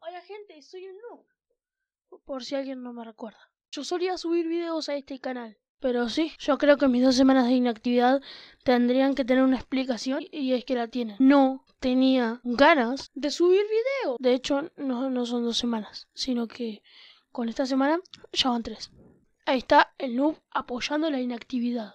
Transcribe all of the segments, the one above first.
Hola gente, soy el noob. Por si alguien no me recuerda. Yo solía subir videos a este canal. Pero sí, yo creo que mis dos semanas de inactividad tendrían que tener una explicación y es que la tienen. No tenía ganas de subir videos De hecho, no, no son dos semanas, sino que con esta semana ya van tres. Ahí está el noob apoyando la inactividad.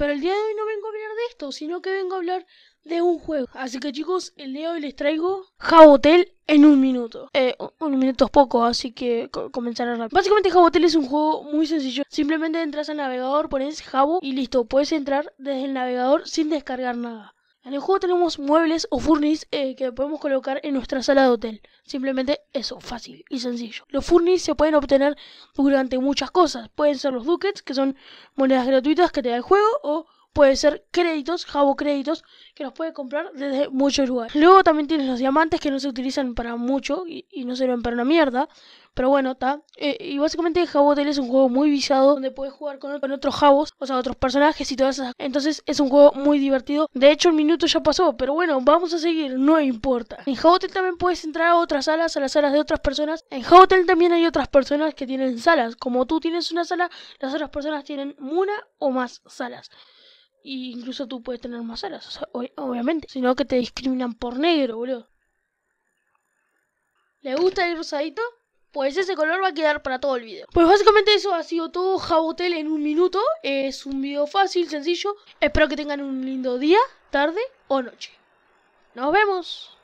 Pero el día de hoy no vengo a hablar de esto, sino que vengo a hablar de un juego. Así que chicos, el día de hoy les traigo Jabotel en un minuto. Eh, un minuto poco, así que comenzaré rápido. Básicamente Jabotel es un juego muy sencillo. Simplemente entras al navegador, pones Jabo y listo. Puedes entrar desde el navegador sin descargar nada. En el juego tenemos muebles o furnis eh, que podemos colocar en nuestra sala de hotel. Simplemente eso, fácil y sencillo. Los furnis se pueden obtener durante muchas cosas. Pueden ser los ducats, que son monedas gratuitas que te da el juego, o puede ser créditos, jabo créditos, que los puede comprar desde muchos lugares. Luego también tienes los diamantes que no se utilizan para mucho y, y no sirven para una mierda. Pero bueno, está. Eh, y básicamente Hotel es un juego muy visado donde puedes jugar con, otros jabos, o sea, otros personajes y todas esas. Entonces es un juego muy divertido. De hecho, el minuto ya pasó, pero bueno, vamos a seguir, no importa. En Jabotel también puedes entrar a otras salas, a las salas de otras personas. En Jabotel también hay otras personas que tienen salas. Como tú tienes una sala, las otras personas tienen una o más salas. Y incluso tú puedes tener más alas, obviamente. Sino que te discriminan por negro, boludo. ¿Le gusta el rosadito? Pues ese color va a quedar para todo el video. Pues básicamente eso ha sido todo Jabotel en un minuto. Es un video fácil, sencillo. Espero que tengan un lindo día, tarde o noche. ¡Nos vemos!